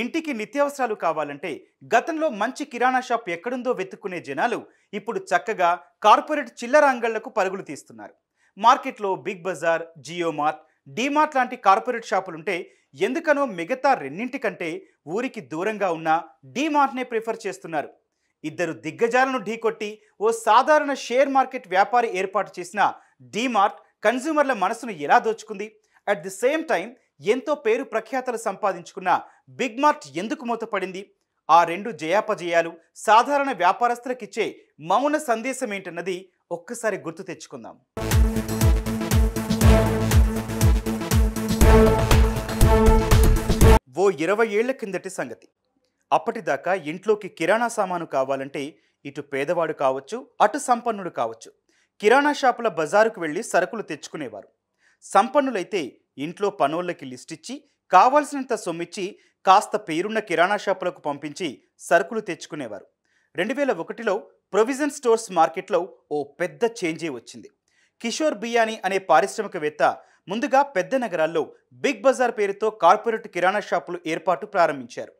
ఇంటికి నిత్యావసరాలు కావాలంటే గతంలో మంచి కిరాణా షాప్ ఎక్కడుందో వెతుక్కునే జనాలు ఇప్పుడు చక్కగా కార్పొరేట్ చిల్లర అంగళ్లకు పరుగులు తీస్తున్నారు మార్కెట్లో Big Bazaar Jio Mart DMart లాంటి కార్పొరేట్ షాపులుంటే ఎందుకనో మిగతా రెండింటికంటే ఊరికి దూరంగా ఉన్న డీమార్ట్నే ప్రిఫర్ చేస్తున్నారు ఇద్దరు దిగ్గజాలను ఢీకొట్టి ఓ సాధారణ షేర్ మార్కెట్ వ్యాపారి ఏర్పాటు చేసిన డీమార్ట్ కన్జ్యూమర్ల మనసును ఎలా దోచుకుంది అట్ ది సేమ్ టైం ఎంతో పేరు ప్రఖ్యాతలు సంపాదించుకున్న బిగ్ మార్ట్ ఎందుకు మూతపడింది ఆ రెండు జయాపజయాలు సాధారణ వ్యాపారస్తులకిచ్చే మౌన సందేశం ఏంటన్నది ఒక్కసారి గుర్తు తెచ్చుకుందాం ఓ ఇరవై ఏళ్ల కిందటి సంగతి అప్పటిదాకా ఇంట్లోకి కిరాణా సామాను కావాలంటే ఇటు పేదవాడు కావచ్చు అటు సంపన్నుడు కావచ్చు కిరాణా షాపుల బజారుకు వెళ్ళి సరుకులు తెచ్చుకునేవారు సంపన్నులైతే ఇంట్లో పనోళ్ళకి లిస్ట్ ఇచ్చి కావాల్సినంత సొమ్మిచ్చి కాస్త పేరున్న కిరాణా షాపులకు పంపించి సరుకులు తెచ్చుకునేవారు రెండు వేల ఒకటిలో ప్రొవిజన్ స్టోర్స్ మార్కెట్లో ఓ పెద్ద చేంజే వచ్చింది కిషోర్ బియానీ అనే పారిశ్రామికవేత్త ముందుగా పెద్ద నగరాల్లో బిగ్ బజార్ పేరుతో కార్పొరేట్ కిరాణా షాపులు ఏర్పాటు ప్రారంభించారు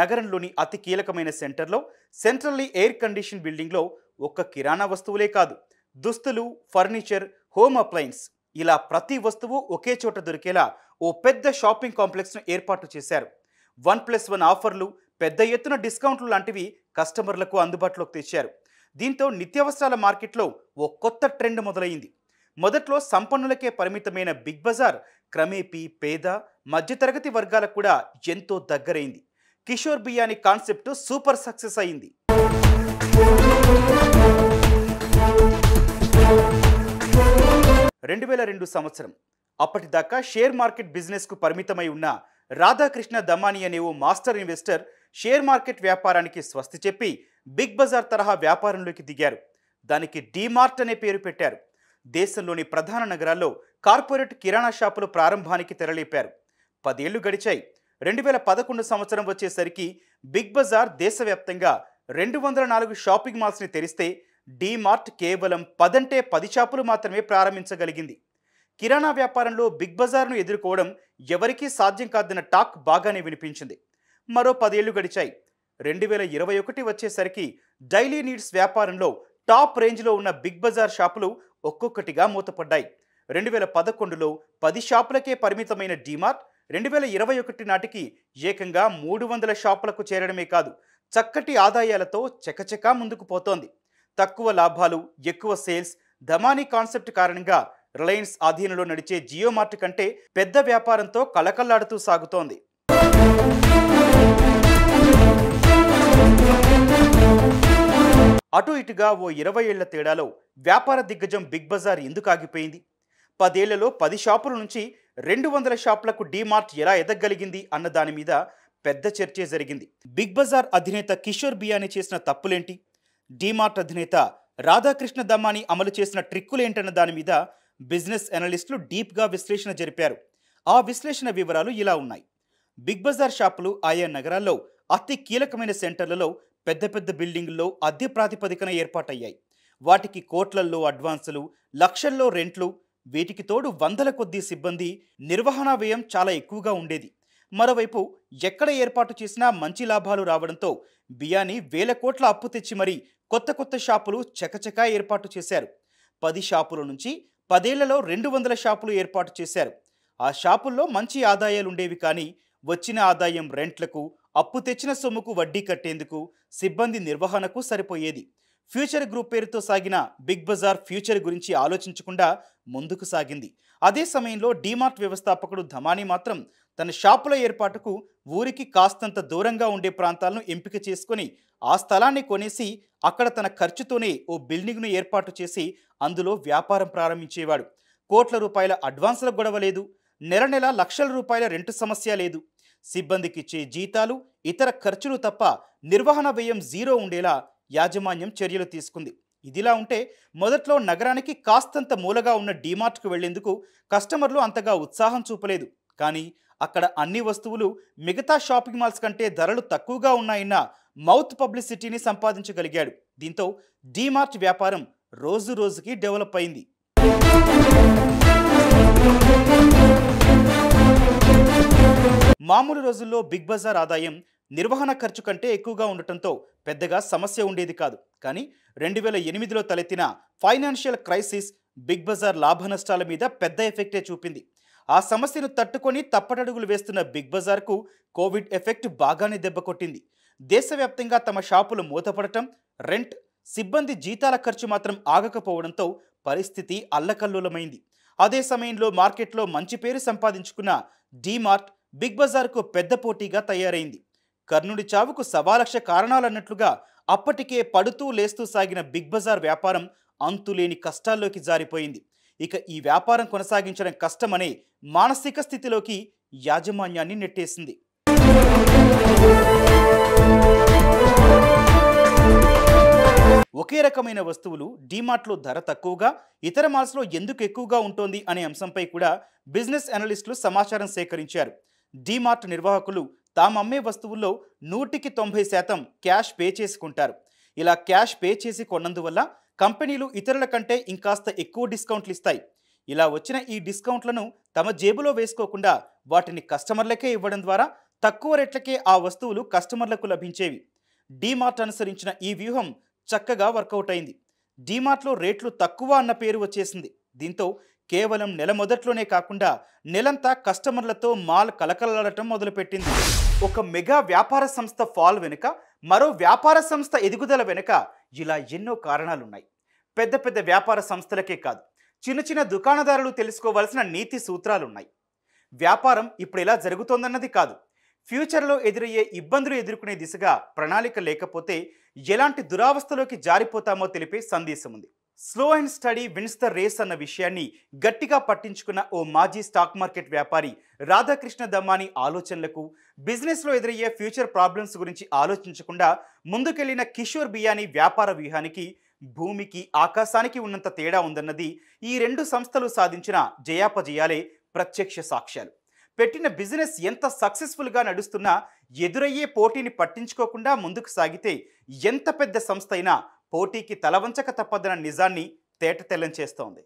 నగరంలోని అతి కీలకమైన సెంటర్లో సెంట్రల్లీ ఎయిర్ కండిషన్ బిల్డింగ్లో ఒక్క కిరాణా వస్తువులే కాదు దుస్తులు ఫర్నిచర్ హోమ్ అప్లయన్స్ ఇలా ప్రతి వస్తువు ఒకే చోట దొరికేలా ఓ పెద్ద షాపింగ్ కాంప్లెక్స్ను ఏర్పాటు చేశారు వన్ ప్లస్ వన్ ఆఫర్లు పెద్ద ఎత్తున డిస్కౌంట్లు లాంటివి కస్టమర్లకు అందుబాటులోకి తెచ్చారు దీంతో నిత్యావసరాల మార్కెట్లో ఓ కొత్త ట్రెండ్ మొదలైంది మొదట్లో సంపన్నులకే పరిమితమైన బిగ్ బజార్ క్రమేపీ పేద మధ్యతరగతి వర్గాలకు కూడా ఎంతో దగ్గరైంది Kishore Biyani concept super success అయింది రెండు వేల రెండు సంవత్సరం అప్పటిదాకా షేర్ మార్కెట్ బిజినెస్కు పరిమితమై ఉన్న రాధాకృష్ణ దమాని అనే ఓ మాస్టర్ ఇన్వెస్టర్ షేర్ మార్కెట్ వ్యాపారానికి స్వస్తి చెప్పి బిగ్ బజార్ తరహా వ్యాపారంలోకి దిగారు దానికి డీమార్ట్ అనే పేరు పెట్టారు దేశంలోని ప్రధాన నగరాల్లో కార్పొరేట్ కిరాణా షాపులు ప్రారంభానికి తెరలేపారు పదేళ్లు గడిచాయి రెండు వేల పదకొండు సంవత్సరం వచ్చేసరికి బిగ్ బజార్ దేశవ్యాప్తంగా రెండు వందల నాలుగు షాపింగ్ మాల్స్ని తెరిస్తే డీమార్ట్ కేవలం పదంటే పది షాపులు మాత్రమే ప్రారంభించగలిగింది కిరాణా వ్యాపారంలో బిగ్ బజార్ను ఎదుర్కోవడం ఎవరికీ సాధ్యం కాదన్న టాక్ బాగానే వినిపించింది మరో పదేళ్లు గడిచాయి రెండు వేల ఇరవై ఒకటి వచ్చేసరికి డైలీ నీడ్స్ వ్యాపారంలో టాప్ రేంజ్లో ఉన్న బిగ్ బజార్ షాపులు ఒక్కొక్కటిగా మూతపడ్డాయి రెండు వేల పదకొండులో పది షాపులకే పరిమితమైన డీమార్ట్ రెండు వేల ఇరవై ఒకటి నాటికి ఏకంగా మూడు వందల షాపులకు చేరడమే కాదు చక్కటి ఆదాయాలతో చకచకా ముందుకు పోతోంది తక్కువ లాభాలు ఎక్కువ సేల్స్ ధమానీ కాన్సెప్ట్ కారణంగా రిలయన్స్ ఆధీనంలో నడిచే జియో మార్ట్ కంటే పెద్ద వ్యాపారంతో కలకల్లాడుతూ సాగుతోంది అటు ఇటుగా ఓ ఇరవై ఏళ్ల తేడాలో వ్యాపార దిగ్గజం బిగ్ బజార్ ఎందుకు ఆగిపోయింది పదేళ్లలో పది షాపుల నుంచి రెండు వందల షాపులకు డీమార్ట్ ఎలా ఎదగలిగింది అన్న దాని మీద పెద్ద చర్చే జరిగింది బిగ్ బజార్ అధినేత కిషోర్ బియాని చేసిన తప్పులేంటి డీమార్ట్ అధినేత రాధాకృష్ణ దమ్మాని అమలు చేసిన ట్రిక్కులేంటన్న దాని మీద బిజినెస్ అనలిస్టులు డీప్గా విశ్లేషణ జరిపారు ఆ విశ్లేషణ వివరాలు ఇలా ఉన్నాయి బిగ్ బజార్ షాపులు ఆయా నగరాల్లో అతి కీలకమైన సెంటర్లలో పెద్ద పెద్ద బిల్డింగుల్లో అద్దె ప్రాతిపదికన ఏర్పాటయ్యాయి వాటికి కోట్లల్లో అడ్వాన్సులు లక్షల్లో రెంట్లు వీటికి తోడు వందల కొద్దీ సిబ్బంది నిర్వహణ వ్యయం చాలా ఎక్కువగా ఉండేది మరోవైపు ఎక్కడ ఏర్పాటు చేసినా మంచి లాభాలు రావడంతో బియ్యాన్ని వేల కోట్ల అప్పు తెచ్చి మరీ కొత్త కొత్త షాపులు చకచకా ఏర్పాటు చేశారు పది షాపుల నుంచి పదేళ్లలో రెండు వందల షాపులు ఏర్పాటు చేశారు ఆ షాపుల్లో మంచి ఆదాయాలుండేవి కానీ వచ్చిన ఆదాయం రెంట్లకు అప్పు తెచ్చిన సొమ్ముకు వడ్డీ కట్టేందుకు సిబ్బంది నిర్వహణకు సరిపోయేది ఫ్యూచర్ గ్రూప్ పేరుతో సాగిన బిగ్ బజార్ ఫ్యూచర్ గురించి ఆలోచించకుండా ముందుకు సాగింది అదే సమయంలో డీమార్ట్ వ్యవస్థాపకుడు ధమాని మాత్రం తన షాపుల ఏర్పాటుకు ఊరికి కాస్తంత దూరంగా ఉండే ప్రాంతాలను ఎంపిక చేసుకుని ఆ స్థలాన్ని కొనేసి అక్కడ తన ఖర్చుతోనే ఓ బిల్డింగ్ను ఏర్పాటు చేసి అందులో వ్యాపారం ప్రారంభించేవాడు కోట్ల రూపాయల అడ్వాన్స్ల గొడవ లేదు నెల నెల లక్షల రూపాయల రెంటు సమస్య లేదు సిబ్బందికిచ్చే జీతాలు ఇతర ఖర్చులు తప్ప నిర్వహణ వ్యయం జీరో ఉండేలా యాజమాన్యం చర్యలు తీసుకుంది ఇదిలా ఉంటే మొదట్లో నగరానికి కాస్తంత మూలగా ఉన్న డీమార్ట్కు వెళ్లేందుకు కస్టమర్లు అంతగా ఉత్సాహం చూపలేదు కానీ అక్కడ అన్ని వస్తువులు మిగతా షాపింగ్ మాల్స్ కంటే ధరలు తక్కువగా ఉన్నాయన్న మౌత్ పబ్లిసిటీని సంపాదించగలిగాడు దీంతో డీమార్ట్ వ్యాపారం రోజు రోజుకి డెవలప్ అయింది మామూలు రోజుల్లో బిగ్ బజార్ ఆదాయం నిర్వహణ ఖర్చు కంటే ఎక్కువగా ఉండటంతో పెద్దగా సమస్య ఉండేది కాదు కానీ రెండు వేల ఎనిమిదిలో తలెత్తిన ఫైనాన్షియల్ క్రైసిస్ బిగ్ బజార్ లాభ నష్టాల మీద పెద్ద ఎఫెక్టే చూపింది ఆ సమస్యను తట్టుకొని తప్పటడుగులు వేస్తున్న బిగ్ బజార్కు కోవిడ్ ఎఫెక్ట్ బాగానే దెబ్బకొట్టింది దేశవ్యాప్తంగా తమ షాపులు మూతపడటం రెంట్ సిబ్బంది జీతాల ఖర్చు మాత్రం ఆగకపోవడంతో పరిస్థితి అల్లకల్లోలమైంది అదే సమయంలో మార్కెట్లో మంచి పేరు సంపాదించుకున్న డీమార్ట్ బిగ్ బజార్కు పెద్ద పోటీగా తయారైంది కర్ణుడి చావుకు సవాలక్ష కారణాలన్నట్లుగా అప్పటికే పడుతూ లేస్తూ సాగిన బిగ్ బజార్ వ్యాపారం అంతులేని కష్టాల్లోకి జారిపోయింది ఇక ఈ వ్యాపారం కొనసాగించడం కష్టమనే మానసిక స్థితిలోకి యాజమాన్యాన్ని నెట్టేసింది ఒకే రకమైన వస్తువులు డీమార్ట్లో ధర తక్కువగా ఇతర మాల్స్లో ఎందుకు ఎక్కువగా ఉంటుంది అనే అంశంపై కూడా బిజినెస్ అనలిస్టులు సమాచారం సేకరించారు డీమార్ట్ నిర్వాహకులు తాము అమ్మే వస్తువుల్లో నూటికి తొంభై శాతం క్యాష్ పే చేసుకుంటారు ఇలా క్యాష్ పే చేసి కొన్నందువల్ల కంపెనీలు ఇతరుల కంటే ఇంకాస్త ఎక్కువ డిస్కౌంట్లు ఇస్తాయి ఇలా వచ్చిన ఈ డిస్కౌంట్లను తమ జేబులో వేసుకోకుండా వాటిని కస్టమర్లకే ఇవ్వడం ద్వారా తక్కువ రేట్లకే ఆ వస్తువులు కస్టమర్లకు లభించేవి డీమార్ట్ అనుసరించిన ఈ వ్యూహం చక్కగా వర్కౌట్ అయింది డీమార్ట్లో రేట్లు తక్కువ అన్న పేరు వచ్చేసింది దీంతో కేవలం నెల మొదట్లోనే కాకుండా నెలంతా కస్టమర్లతో మాల్ కలకలాడటం మొదలుపెట్టింది ఒక మెగా వ్యాపార సంస్థ ఫాల్ వెనుక మరో వ్యాపార సంస్థ ఎదుగుదల వెనుక ఇలా ఎన్నో కారణాలున్నాయి పెద్ద పెద్ద వ్యాపార సంస్థలకే కాదు చిన్న చిన్న దుకాణదారులు తెలుసుకోవాల్సిన నీతి సూత్రాలున్నాయి వ్యాపారం ఇప్పుడు ఎలా జరుగుతోందన్నది కాదు ఫ్యూచర్లో ఎదురయ్యే ఇబ్బందులు ఎదుర్కొనే దిశగా ప్రణాళిక లేకపోతే ఎలాంటి దురావస్థలోకి జారిపోతామో తెలిపే సందేశం ఉంది slow and steady wins the race అన్న విషయాన్ని గట్టిగా పట్టించుకున్న ఓ మాజీ స్టాక్ మార్కెట్ వ్యాపారి రాధాకృష్ణ దమ్మాని ఆలోచనలకు బిజినెస్లో ఎదురయ్యే ఫ్యూచర్ ప్రాబ్లమ్స్ గురించి ఆలోచించకుండా ముందుకెళ్లిన కిషోర్ బియాని వ్యాపార వ్యూహానికి భూమికి ఆకాశానికి ఉన్నంత తేడా ఉందన్నది ఈ రెండు సంస్థలు సాధించిన జయాపజయాలే ప్రత్యక్ష సాక్ష్యాలు పెట్టిన బిజినెస్ ఎంత సక్సెస్ఫుల్గా నడుస్తున్నా ఎదురయ్యే పోటీని పట్టించుకోకుండా ముందుకు సాగితే ఎంత పెద్ద సంస్థ అయినా పోటీకి తలవంచక తప్పదన్న నిజాన్ని తేట చేస్తోంది